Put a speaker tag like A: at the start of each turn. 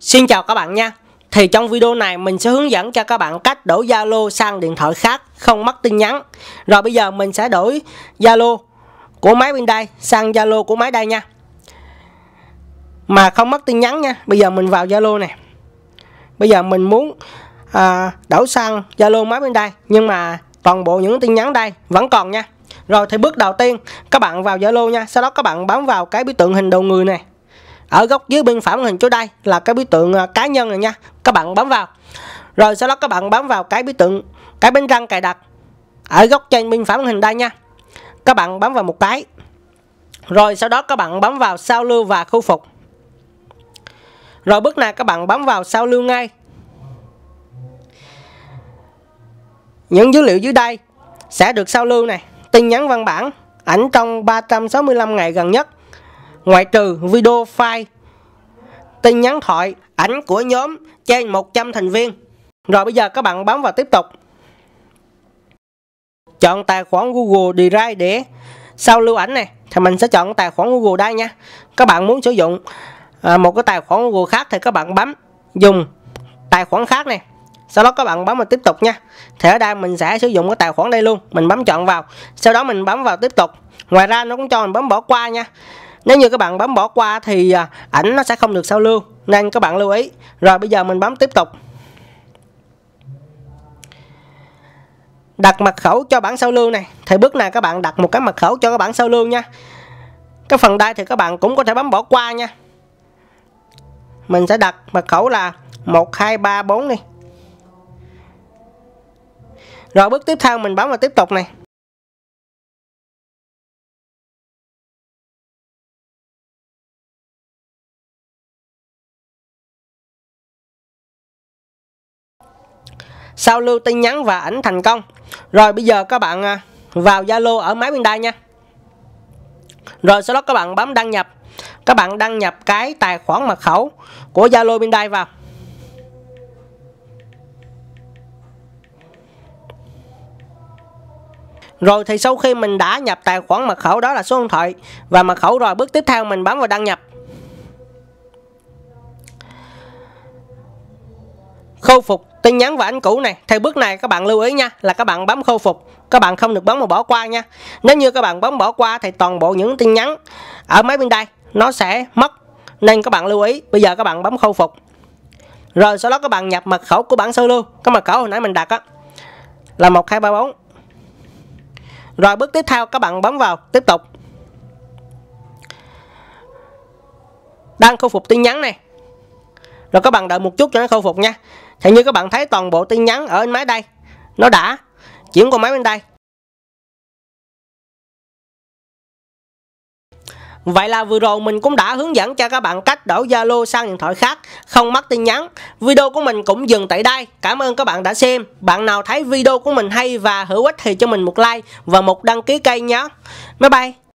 A: Xin chào các bạn nha Thì trong video này mình sẽ hướng dẫn cho các bạn cách đổi Zalo sang điện thoại khác không mất tin nhắn Rồi bây giờ mình sẽ đổi Zalo của máy bên đây sang Zalo của máy đây nha Mà không mất tin nhắn nha Bây giờ mình vào Zalo này Bây giờ mình muốn à, đổi sang Zalo máy bên đây Nhưng mà toàn bộ những tin nhắn đây vẫn còn nha Rồi thì bước đầu tiên các bạn vào Zalo nha Sau đó các bạn bấm vào cái biểu tượng hình đầu người này ở góc dưới bên phải màn hình chỗ đây là cái biểu tượng à, cá nhân rồi nha các bạn bấm vào rồi sau đó các bạn bấm vào cái biểu tượng cái bánh răng cài đặt ở góc trên bên phải màn hình đây nha các bạn bấm vào một cái rồi sau đó các bạn bấm vào sao lưu và khôi phục rồi bước này các bạn bấm vào sao lưu ngay những dữ liệu dưới đây sẽ được sao lưu này tin nhắn văn bản ảnh trong 365 ngày gần nhất ngoại trừ video file tin nhắn thoại ảnh của nhóm trên 100 thành viên rồi bây giờ các bạn bấm vào tiếp tục chọn tài khoản Google Drive để sau lưu ảnh này thì mình sẽ chọn tài khoản Google đây nha các bạn muốn sử dụng à, một cái tài khoản Google khác thì các bạn bấm dùng tài khoản khác này sau đó các bạn bấm vào tiếp tục nha thì ở đây mình sẽ sử dụng cái tài khoản đây luôn mình bấm chọn vào sau đó mình bấm vào tiếp tục ngoài ra nó cũng cho mình bấm bỏ qua nha nếu như các bạn bấm bỏ qua thì à, ảnh nó sẽ không được sao lưu nên các bạn lưu ý rồi bây giờ mình bấm tiếp tục đặt mật khẩu cho bản sao lưu này thì bước này các bạn đặt một cái mật khẩu cho các bạn sao lưu nha cái phần đây thì các bạn cũng có thể bấm bỏ qua nha mình sẽ đặt mật khẩu là 1234 đi
B: rồi bước tiếp theo mình bấm vào tiếp tục này sao lưu tin nhắn và ảnh thành công rồi bây giờ các bạn à, vào Zalo ở máy bên đây nha
A: rồi sau đó các bạn bấm đăng nhập các bạn đăng nhập cái tài khoản mật khẩu của Zalo bên đây vào Rồi thì sau khi mình đã nhập tài khoản mật khẩu đó là số điện thoại và mật khẩu rồi bước tiếp theo mình bấm vào đăng nhập khôi phục tin nhắn và ảnh cũ này theo bước này các bạn lưu ý nha là các bạn bấm khôi phục các bạn không được bấm mà bỏ qua nha nếu như các bạn bấm bỏ qua thì toàn bộ những tin nhắn ở máy bên đây nó sẽ mất nên các bạn lưu ý bây giờ các bạn bấm khôi phục rồi sau đó các bạn nhập mật khẩu của bản sơ lưu cái mật khẩu hồi nãy mình đặt á là bốn. rồi bước tiếp theo các bạn bấm vào tiếp tục đang khôi phục tin nhắn này
B: rồi các bạn đợi một chút cho nó khôi phục nha thì như các bạn thấy toàn bộ tin nhắn ở máy đây nó đã chuyển qua máy bên đây Vậy là vừa rồi mình cũng đã hướng dẫn cho các bạn cách đổi Zalo sang
A: điện thoại khác không mất tin nhắn. Video của mình cũng dừng tại đây. Cảm ơn các bạn đã xem. Bạn
B: nào thấy video của mình hay và hữu ích thì cho mình một like và một đăng ký kênh nhé. Bye bye.